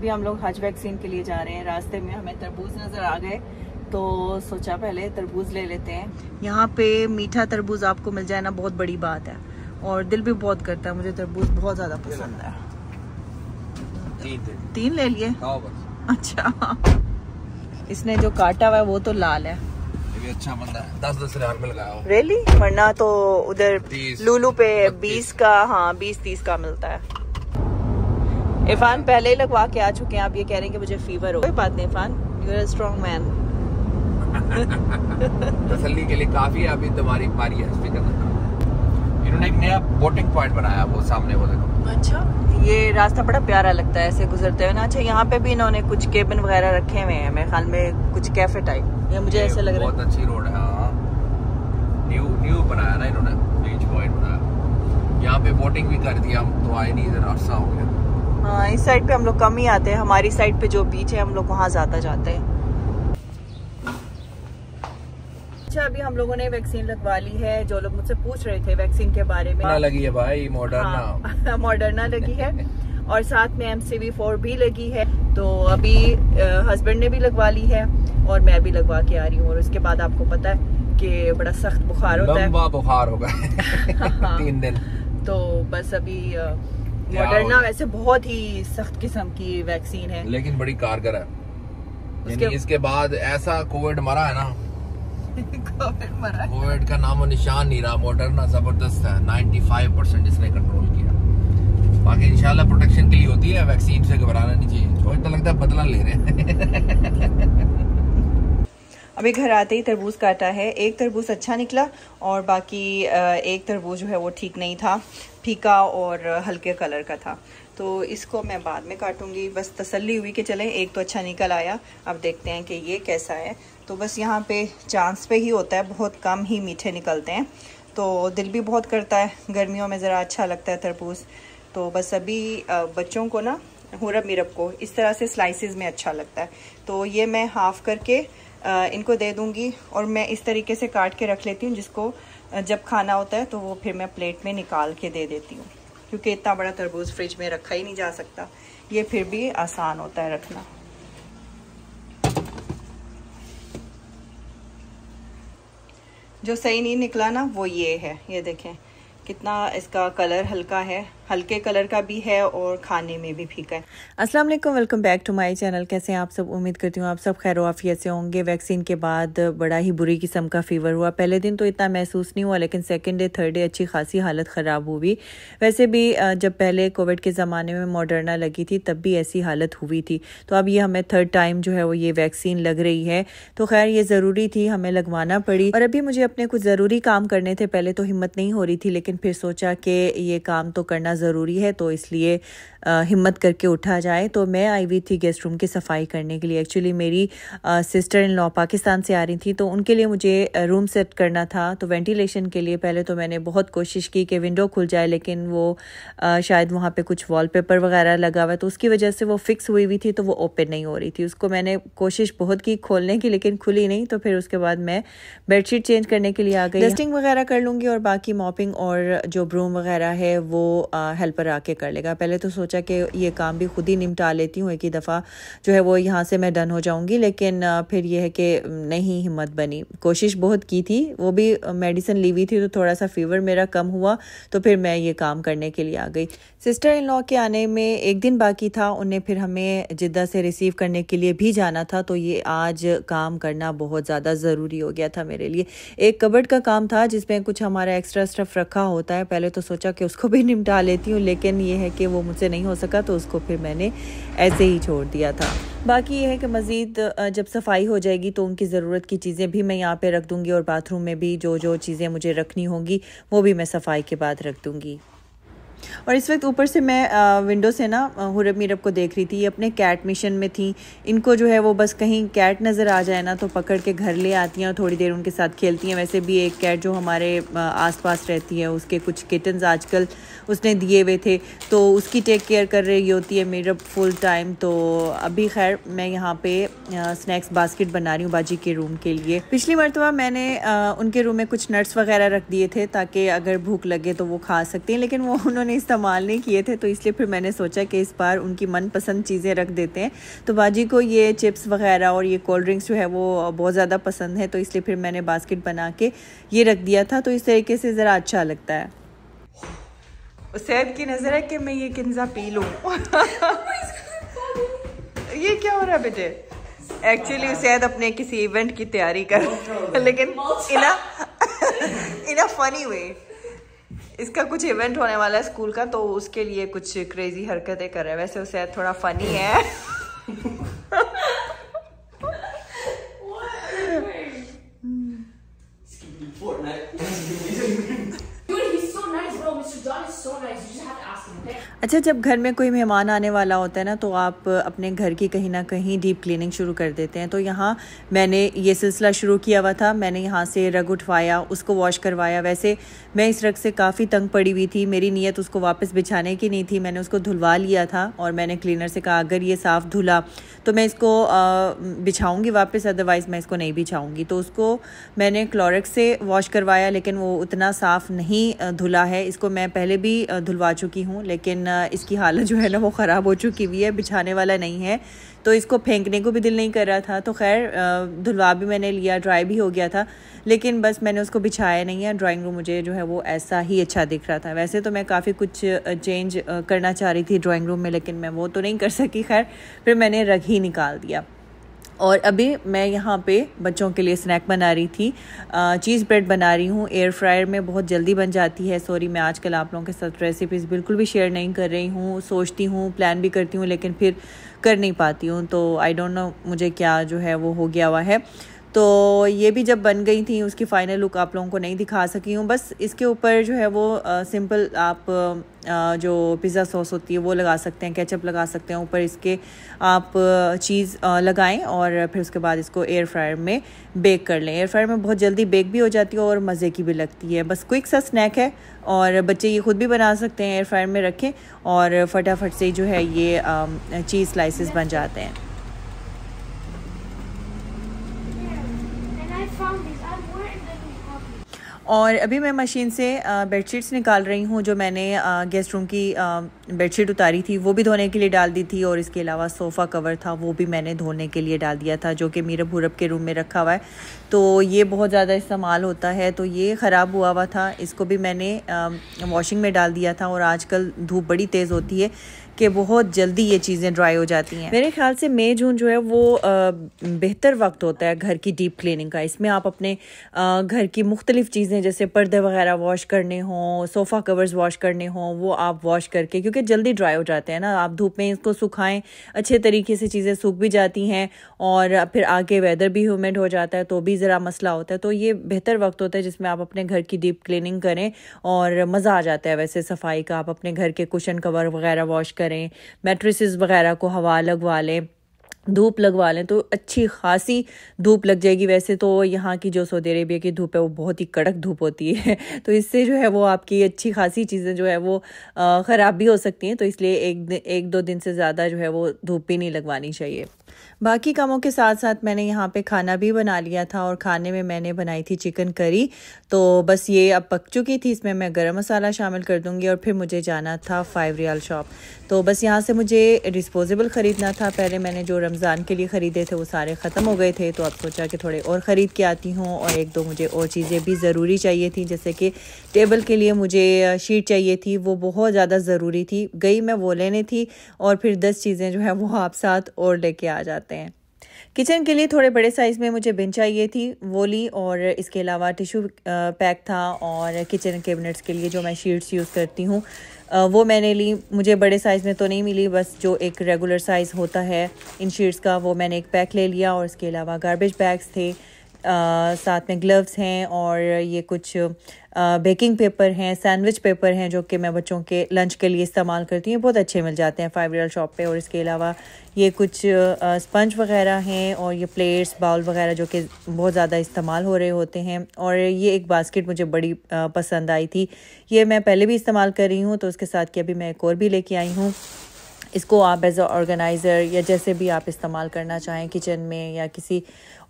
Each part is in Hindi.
अभी हम लोग हज वैक्सीन के लिए जा रहे हैं रास्ते में हमें तरबूज नज़र आ गए तो सोचा पहले तरबूज ले लेते हैं यहाँ पे मीठा तरबूज आपको मिल जाए ना बहुत बड़ी बात है और दिल भी बहुत करता है मुझे तरबूज बहुत ज़्यादा पसंद है तीन, तीन ले लिए हाँ, अच्छा इसने जो काटा हुआ है वो तो लाल है अच्छा बंदा रेली वरना तो उधर लूलू पे बीस का हाँ बीस तीस का मिलता है इरफान पहले ही लगवा के आ चुके हैं आप ये कह रहे हैं कि मुझे फीवर हो कोई बात नहीं Irfan you are strong man तसल्ली के लिए काफी है अभी तुम्हारी पारी है फिक्र ना इन्होंने एक नया बोटिंग पॉइंट बनाया वो सामने वो देखो अच्छा ये रास्ता बड़ा प्यारा लगता है ऐसे गुजरते हुए ना अच्छा यहाँ पे भी इन्होंने कुछ केबिन वगैरह रखे हुए हैं मेरे ख्याल में कुछ कैफे टाइप ये मुझे ऐसे लग रहा है बहुत अच्छी रोड है न्यू हाँ। न्यू बनाया ना इन्होंने बीच पॉइंट बनाया यहाँ पे बोटिंग भी कर दिया हम तो आए नहीं इधर अरसा हो गया हाँ इस साइड पे हम लोग कम ही आते हैं हमारी साइड पे जो बीच है हम लोग वहाँ ज़्यादा जाते हैं अच्छा अभी हम लोगों ने वैक्सीन लगवा ली है जो लोग मुझसे पूछ रहे थे वैक्सीन के बारे में लगी है भाई मॉडर्ना हाँ, मॉडर्ना लगी है और साथ में एम सी फोर भी लगी है तो अभी हस्बैंड ने भी लगवा ली है और मैं भी लगवा के आ रही हूँ और उसके बाद आपको पता है कि बड़ा सख्त बुखार होता है बुखार होगा हाँ। तीन दिन तो बस अभी मॉडर्ना वैसे बहुत ही सख्त किस्म की वैक्सीन है लेकिन बड़ी कारगर है उसके... इसके बाद ऐसा कोविड मरा है ना कोविड मरा कोविड का नामो निशान नहीं रहा मॉडर्ना जबरदस्त है 95 परसेंट इसने कंट्रोल किया बाकी इंशाल्लाह प्रोटेक्शन के लिए होती है वैक्सीन से घबराना नहीं चाहिए तो लगता है बदला ले रहे हैं अभी घर आते ही तरबूज काटा है एक तरबूज अच्छा निकला और बाकी एक तरबूज जो है वो ठीक नहीं था फीका और हल्के कलर का था तो इसको मैं बाद में काटूंगी बस तसल्ली हुई कि चले एक तो अच्छा निकल आया अब देखते हैं कि ये कैसा है तो बस यहाँ पे चांस पे ही होता है बहुत कम ही मीठे निकलते हैं तो दिल भी बहुत करता है गर्मियों में ज़रा अच्छा लगता है तरबूज तो बस अभी बच्चों को ना हुरब मिरब को इस तरह से स्लाइसिस में अच्छा लगता है तो ये मैं हाफ़ करके इनको दे दूंगी और मैं इस तरीके से काट के रख लेती हूँ जिसको जब खाना होता है तो वो फिर मैं प्लेट में निकाल के दे देती हूँ क्योंकि इतना बड़ा तरबूज फ्रिज में रखा ही नहीं जा सकता ये फिर भी आसान होता है रखना जो सही नहीं निकला ना वो ये है ये देखें कितना इसका कलर हल्का है हल्के कलर का भी है और खाने में भी फीका है अस्सलाम वालेकुम welcome back to my channel कैसे हैं आप सब उम्मीद करती हूँ आप सब खैर वाफिया से होंगे वैक्सीन के बाद बड़ा ही बुरी किस्म का फीवर हुआ पहले दिन तो इतना महसूस नहीं हुआ लेकिन सेकेंड डे थर्ड डे अच्छी खासी हालत ख़राब हुई वैसे भी जब पहले कोविड के ज़माने में मॉडर्ना लगी थी तब भी ऐसी हालत हुई थी तो अब ये हमें थर्ड टाइम जो है वो ये वैक्सीन लग रही है तो खैर ये ज़रूरी थी हमें लगवाना पड़ी और अभी मुझे अपने कुछ ज़रूरी काम करने थे पहले तो हिम्मत नहीं हो रही थी लेकिन फिर सोचा कि ये काम तो करना ज़रूरी है तो इसलिए हिम्मत करके उठा जाए तो मैं आई हुई थी गेस्ट रूम की सफाई करने के लिए एक्चुअली मेरी सिस्टर इन लॉ पाकिस्तान से आ रही थी तो उनके लिए मुझे रूम सेट करना था तो वेंटिलेशन के लिए पहले तो मैंने बहुत कोशिश की कि विंडो खुल जाए लेकिन वो आ, शायद वहाँ पे कुछ वॉलपेपर वगैरह लगा हुआ है तो उसकी वजह से वो फिक्स हुई हुई थी तो वो ओपन नहीं हो रही थी उसको मैंने कोशिश बहुत की खोलने की लेकिन खुली नहीं तो फिर उसके बाद मैं बेडशीट चेंज करने के लिए आ गई डस्टिंग वगैरह कर लूँगी और बाकी मॉपिंग और जो ब्रूम वगैरह है वो हेल्पर आके कर लेगा पहले तो सोचा कि ये काम भी खुद ही निपटा लेती हूँ एक ही दफ़ा जो है वो यहाँ से मैं डन हो जाऊँगी लेकिन फिर यह है कि नहीं हिम्मत बनी कोशिश बहुत की थी वो भी मेडिसिन ली हुई थी तो थोड़ा सा फीवर मेरा कम हुआ तो फिर मैं ये काम करने के लिए आ गई सिस्टर इन लॉ के आने में एक दिन बाकी था उन्हें फिर हमें जिद्दा से रिसीव करने के लिए भी जाना था तो ये आज काम करना बहुत ज़्यादा ज़रूरी हो गया था मेरे लिए एक कबर्ड का काम था जिसमें कुछ हमारा एक्स्ट्रा स्टफ रखा होता है पहले तो सोचा कि उसको भी निपटा लेती लेती हूँ लेकिन ये है कि वो मुझसे नहीं हो सका तो उसको फिर मैंने ऐसे ही छोड़ दिया था बाकी ये है कि मज़ीद जब सफाई हो जाएगी तो उनकी ज़रूरत की चीज़ें भी मैं यहाँ पे रख दूँगी और बाथरूम में भी जो जो चीज़ें मुझे रखनी होंगी वो भी मैं सफाई के बाद रख दूँगी और इस वक्त ऊपर से मैं विंडो से ना हुरब मीरब को देख रही थी ये अपने कैट मिशन में थी इनको जो है वो बस कहीं कैट नज़र आ जाए ना तो पकड़ के घर ले आती हैं और थोड़ी देर उनके साथ खेलती हैं वैसे भी एक कैट जो हमारे आसपास रहती है उसके कुछ किटन्स आजकल उसने दिए हुए थे तो उसकी टेक केयर कर रही होती है मीरब फुल टाइम तो अभी खैर मैं यहाँ पे स्नैक्स बास्केट बना रही हूँ बाजी के रूम के लिए पिछली मरतबा मैंने उनके रूम में कुछ नट्स वगैरह रख दिए थे ताकि अगर भूख लगे तो वो खा सकते हैं लेकिन वो उन्होंने मैंने इस्तेमाल नहीं किए थे तो इसलिए फिर मैंने सोचा कि इस बार उनकी मनपसंद चीज़ें रख देते हैं तो बाजी को ये चिप्स वगैरह और ये कोल्ड ड्रिंक्स जो है वो बहुत ज़्यादा पसंद है तो इसलिए फिर मैंने बास्केट बना के ये रख दिया था तो इस तरीके से ज़रा अच्छा लगता है सैद की नज़र है कि मैं ये किन्जा पी लूँ ये क्या हो रहा है बेटे एक्चुअली सैद अपने किसी इवेंट की तैयारी कर लेकिन इन इन अ फनी वे इसका कुछ इवेंट होने वाला है स्कूल का तो उसके लिए कुछ क्रेजी हरकतें कर रहे हैं वैसे उसे थोड़ा फनी है अच्छा जब घर में कोई मेहमान आने वाला होता है ना तो आप अपने घर की कहीं ना कहीं डीप क्लीनिंग शुरू कर देते हैं तो यहाँ मैंने ये सिलसिला शुरू किया हुआ था मैंने यहाँ से रग उठवाया उसको वॉश करवाया वैसे मैं इस रग से काफ़ी तंग पड़ी हुई थी मेरी नीयत उसको वापस बिछाने की नहीं थी मैंने उसको धुलवा लिया था और मैंने क्लीनर से कहा अगर ये साफ़ धुला तो मैं इसको बिछाऊँगी वापस अदरवाइज़ मैं इसको नहीं बिछाऊँगी तो उसको मैंने क्लोरिक से वॉश करवाया लेकिन वो उतना साफ़ नहीं धुला है इसको मैं पहले भी धुलवा चुकी हूँ लेकिन इसकी हालत जो है ना वो ख़राब हो चुकी हुई है बिछाने वाला नहीं है तो इसको फेंकने को भी दिल नहीं कर रहा था तो खैर धुलवा भी मैंने लिया ड्राई भी हो गया था लेकिन बस मैंने उसको बिछाया नहीं है ड्राइंग रूम मुझे जो है वो ऐसा ही अच्छा दिख रहा था वैसे तो मैं काफ़ी कुछ चेंज करना चाह रही थी ड्राइंग रूम में लेकिन मैं वो तो नहीं कर सकी खैर फिर मैंने रख ही निकाल दिया और अभी मैं यहाँ पे बच्चों के लिए स्नैक बना रही थी चीज़ ब्रेड बना रही हूँ एयर फ्रायर में बहुत जल्दी बन जाती है सॉरी मैं आजकल आप लोगों के साथ रेसिपीज़ बिल्कुल भी शेयर नहीं कर रही हूँ सोचती हूँ प्लान भी करती हूँ लेकिन फिर कर नहीं पाती हूँ तो आई डोंट नो मुझे क्या जो है वो हो गया हुआ है तो ये भी जब बन गई थी उसकी फ़ाइनल लुक आप लोगों को नहीं दिखा सकी हूँ बस इसके ऊपर जो है वो आ, सिंपल आप आ, जो पिज़्ज़ा सॉस होती है वो लगा सकते हैं केचप लगा सकते हैं ऊपर इसके आप चीज़ लगाएं और फिर उसके बाद इसको एयर फ्रायर में बेक कर लें एयर फ्रायर में बहुत जल्दी बेक भी हो जाती है और मज़े की भी लगती है बस क्विक सा स्नैक है और बच्चे ये खुद भी बना सकते हैं एयर फ्रायर में रखें और फटाफट से जो है ये चीज़ स्लाइसिस बन जाते हैं और अभी मैं मशीन से बेडशीट्स निकाल रही हूँ जो मैंने गेस्ट रूम की बेडशीट उतारी थी वो भी धोने के लिए डाल दी थी और इसके अलावा सोफ़ा कवर था वो भी मैंने धोने के लिए डाल दिया था जो कि मीरा भूरब के रूम में रखा हुआ है तो ये बहुत ज़्यादा इस्तेमाल होता है तो ये ख़राब हुआ हुआ था इसको भी मैंने वॉशिंग में डाल दिया था और आजकल धूप बड़ी तेज़ होती है कि बहुत जल्दी ये चीज़ें ड्राई हो जाती हैं मेरे ख्याल से मई जून जो है वो बेहतर वक्त होता है घर की डीप क्लीनिंग का इसमें आप अपने घर की मुख्तलिफ चीज़ें जैसे पर्दे वगैरह वॉश करने हों सोफ़ा कवर्स वॉश करने हों वो आप वॉश करके क्योंकि जल्दी ड्राई हो जाते हैं ना आप धूप में इसको सुखाएं अच्छे तरीके से चीज़ें सूख भी जाती हैं और फिर आगे वेदर भी ह्यूमिड हो जाता है तो भी ज़रा मसला होता है तो ये बेहतर वक्त होता है जिसमें आप अपने घर की डीप क्लिनिंग करें और मज़ा आ जाता है वैसे सफाई का आप अपने घर के कुशन कवर वगैरह वॉश करें करें मेट्रिसेस वगैरह को हवा लगवा लें धूप लगवा लें तो अच्छी खासी धूप लग जाएगी वैसे तो यहाँ की जो सऊदी अरेबिया की धूप है वो बहुत ही कड़क धूप होती है तो इससे जो है वो आपकी अच्छी खासी चीज़ें जो है वो ख़राब भी हो सकती हैं तो इसलिए एक एक दो दिन से ज़्यादा जो है वो धूप भी नहीं लगवानी चाहिए बाकी कामों के साथ साथ मैंने यहाँ पे खाना भी बना लिया था और खाने में मैंने बनाई थी चिकन करी तो बस ये अब पक चुकी थी इसमें मैं गरम मसाला शामिल कर दूँगी और फिर मुझे जाना था फाइव रियाल शॉप तो बस यहाँ से मुझे डिस्पोजेबल ख़रीदना था पहले मैंने जो रमज़ान के लिए ख़रीदे थे वो सारे ख़त्म हो गए थे तो अब सोचा कि थोड़े और ख़रीद के आती हूँ और एक दो मुझे और चीज़ें भी ज़रूरी चाहिए थी जैसे कि टेबल के लिए मुझे शीट चाहिए थी वो बहुत ज़्यादा ज़रूरी थी गई मैं वो लेने थी और फिर दस चीज़ें जो है वो आप साथ और लेके आ जा जाते हैं किचन के लिए थोड़े बड़े साइज़ में मुझे बिन चाहिए थी वो ली और इसके अलावा टिशू पैक था और किचन कैबिनेट्स के लिए जो मैं शीट्स यूज़ करती हूँ वो मैंने ली मुझे बड़े साइज़ में तो नहीं मिली बस जो एक रेगुलर साइज़ होता है इन शीट्स का वो मैंने एक पैक ले लिया और इसके अलावा गार्बेज बैग्स थे आ, साथ में ग्लव्स हैं और ये कुछ बेकिंग पेपर हैं सैंडविच पेपर हैं जो कि मैं बच्चों के लंच के लिए इस्तेमाल करती हूँ बहुत अच्छे मिल जाते हैं फाइव रियल शॉप पे और इसके अलावा ये कुछ स्पंज वगैरह हैं और ये प्लेट्स बाउल वगैरह जो कि बहुत ज़्यादा इस्तेमाल हो रहे होते हैं और ये एक बास्केट मुझे बड़ी पसंद आई थी ये मैं पहले भी इस्तेमाल कर रही हूँ तो उसके साथ कि अभी मैं एक और भी लेके आई हूँ इसको आप एज अ ऑर्गेनाइज़र या जैसे भी आप इस्तेमाल करना चाहें किचन में या किसी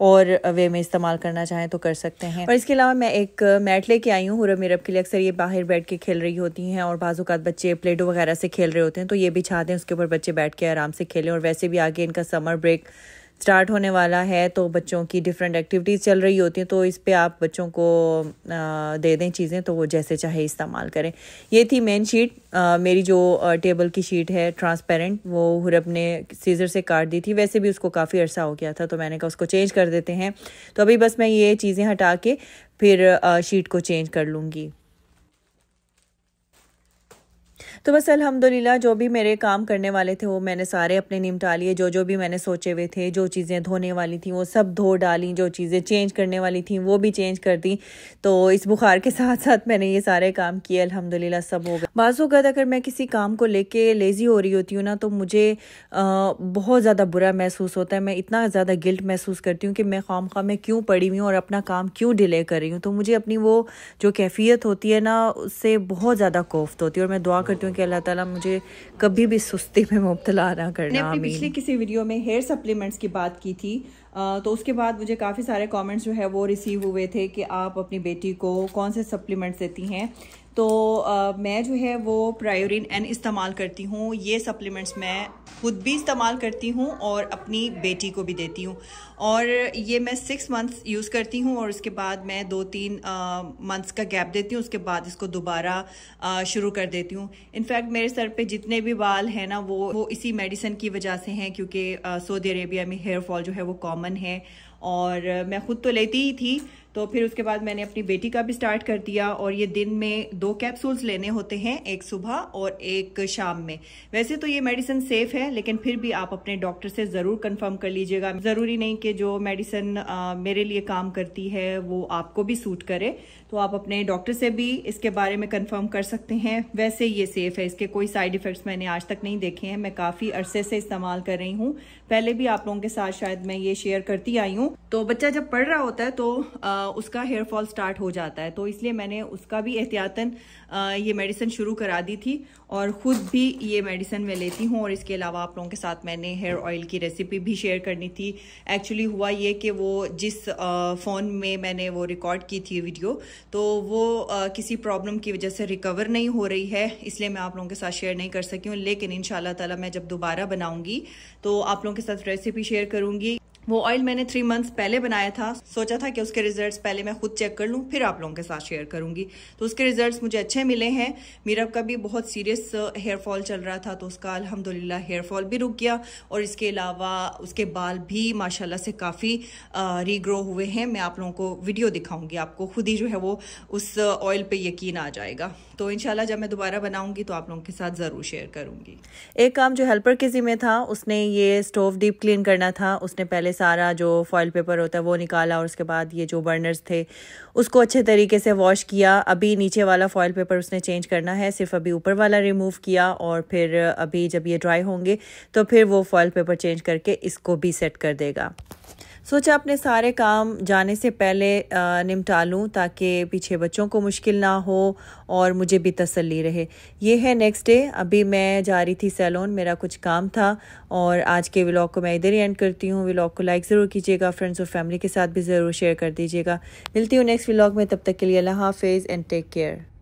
और वे में इस्तेमाल करना चाहें तो कर सकते हैं और इसके अलावा मैं एक मैट लेके आई हूँ हुरम मिरब के लिए अक्सर ये बाहर बैठ के खेल रही होती हैं और बाज़ात बच्चे प्लेटो वगैरह से खेल रहे होते हैं तो ये भी बिछा दें उसके ऊपर बच्चे बैठ के आराम से खेलें और वैसे भी आगे इनका समर ब्रेक स्टार्ट होने वाला है तो बच्चों की डिफरेंट एक्टिविटीज़ चल रही होती हैं तो इस पर आप बच्चों को दे दें चीज़ें तो वो जैसे चाहे इस्तेमाल करें ये थी मेन शीट मेरी जो टेबल की शीट है ट्रांसपेरेंट वो हुरब ने सीज़र से काट दी थी वैसे भी उसको काफ़ी अर्सा हो गया था तो मैंने कहा उसको चेंज कर देते हैं तो अभी बस मैं ये चीज़ें हटा के फिर शीट को चेंज कर लूँगी तो बस अल्हम्दुलिल्लाह जो भी मेरे काम करने वाले थे वो मैंने सारे अपने निमटा लिए जो जो भी मैंने सोचे हुए थे जो चीज़ें धोने वाली थी वो सब धो डाली जो चीज़ें चेंज करने वाली थी वो भी चेंज कर दी तो इस बुखार के साथ साथ मैंने ये सारे काम किए अलहमदिल्ला सब हो गए बाज़ात अगर मैं किसी काम को लेके लेज़ी हो रही होती हूँ ना तो मुझे बहुत ज़्यादा बुरा महसूस होता है मैं इतना ज़्यादा गिल्ट महसूस करती हूँ कि मैं खाम खा में क्यों पड़ी हुई हूँ और अपना काम क्यों डिले कर रही हूँ तो मुझे अपनी वो जो कैफियत होती है ना उससे बहुत ज़्यादा कोफ्त होती है और मैं दुआ करती हूँ हूँ कि अल्लाह ताला मुझे कभी भी सुस्ती में मुबतला ना करना अपनी पिछली किसी वीडियो में हेयर सप्लीमेंट्स की बात की थी आ, तो उसके बाद मुझे काफ़ी सारे कमेंट्स जो है वो रिसीव हुए थे कि आप अपनी बेटी को कौन से सप्लीमेंट्स देती हैं तो आ, मैं जो है वो प्रायोरिन एन इस्तेमाल करती हूँ ये सप्लीमेंट्स मैं खुद भी इस्तेमाल करती हूँ और अपनी बेटी को भी देती हूँ और ये मैं सिक्स मंथ्स यूज़ करती हूँ और उसके बाद मैं दो तीन मंथ्स का गैप देती हूँ उसके बाद इसको दोबारा शुरू कर देती हूँ इनफैक्ट मेरे सर पे जितने भी बाल हैं ना वो वो इसी मेडिसिन की वजह से हैं क्योंकि सऊदी अरेबिया में हेयर फॉल जो है वो कॉमन है और मैं ख़ुद तो लेती ही थी तो फिर उसके बाद मैंने अपनी बेटी का भी स्टार्ट कर दिया और ये दिन में दो कैप्सूल्स लेने होते हैं एक सुबह और एक शाम में वैसे तो ये मेडिसिन सेफ है लेकिन फिर भी आप अपने डॉक्टर से ज़रूर कंफर्म कर लीजिएगा ज़रूरी नहीं कि जो मेडिसिन मेरे लिए काम करती है वो आपको भी सूट करे तो आप अपने डॉक्टर से भी इसके बारे में कन्फर्म कर सकते हैं वैसे ये सेफ है इसके कोई साइड इफ़ेक्ट्स मैंने आज तक नहीं देखे हैं मैं काफ़ी अरसे से इस्तेमाल कर रही हूँ पहले भी आप लोगों के साथ शायद मैं ये शेयर करती आई हूँ तो बच्चा जब पढ़ रहा होता है तो आ, उसका हेयर फॉल स्टार्ट हो जाता है तो इसलिए मैंने उसका भी एहतियातन ये मेडिसिन शुरू करा दी थी और ख़ुद भी ये मेडिसिन मैं लेती हूँ और इसके अलावा आप लोगों के साथ मैंने हेयर ऑयल की रेसिपी भी शेयर करनी थी एक्चुअली हुआ ये कि वो जिस फ़ोन में मैंने वो रिकॉर्ड की थी वीडियो तो वो किसी प्रॉब्लम की वजह से रिकवर नहीं हो रही है इसलिए मैं आप लोगों के साथ शेयर नहीं कर सकी हूँ लेकिन इन ताला मैं जब दोबारा बनाऊँगी तो आप लोगों के साथ रेसिपी शेयर करूँगी वो ऑयल मैंने थ्री मंथ्स पहले बनाया था सोचा था कि उसके रिजल्ट्स पहले मैं खुद चेक कर लूँ फिर आप लोगों के साथ शेयर करूँगी तो उसके रिजल्ट्स मुझे अच्छे मिले हैं मीरब का भी बहुत सीरियस हेयर फॉल चल रहा था तो उसका अलहमदिल्ला हेयर फॉल भी रुक गया और इसके अलावा उसके बाल भी माशाला से काफ़ी रीग्रो uh, हुए हैं मैं आप लोगों को वीडियो दिखाऊँगी आपको खुद ही जो है वो उस ऑयल uh, पर यकीन आ जाएगा तो इन जब मैं दोबारा बनाऊंगी तो आप लोगों के साथ ज़रूर शेयर करूंगी एक काम जो हेल्पर के ज़िम्मे था उसने ये स्टोव डीप क्लीन करना था उसने पहले सारा जो फॉयल पेपर होता है वो निकाला और उसके बाद ये जो बर्नर्स थे उसको अच्छे तरीके से वॉश किया अभी नीचे वाला फॉयल पेपर उसने चेंज करना है सिर्फ अभी ऊपर वाला रिमूव किया और फिर अभी जब ये ड्राई होंगे तो फिर वो फॉयल पेपर चेंज करके इसको भी सेट कर देगा सोचा अपने सारे काम जाने से पहले निपटा लूँ ताकि पीछे बच्चों को मुश्किल ना हो और मुझे भी तसल्ली रहे ये है नेक्स्ट डे अभी मैं जा रही थी सैलून मेरा कुछ काम था और आज के व्लॉग को मैं इधर ही एंड करती हूँ व्लॉग को लाइक ज़रूर कीजिएगा फ्रेंड्स और फैमिली के साथ भी ज़रूर शेयर कर दीजिएगा मिलती हूँ नेक्स्ट व्लॉग में तब तक के लिए अल्लाह हाफिज़ एंड टेक केयर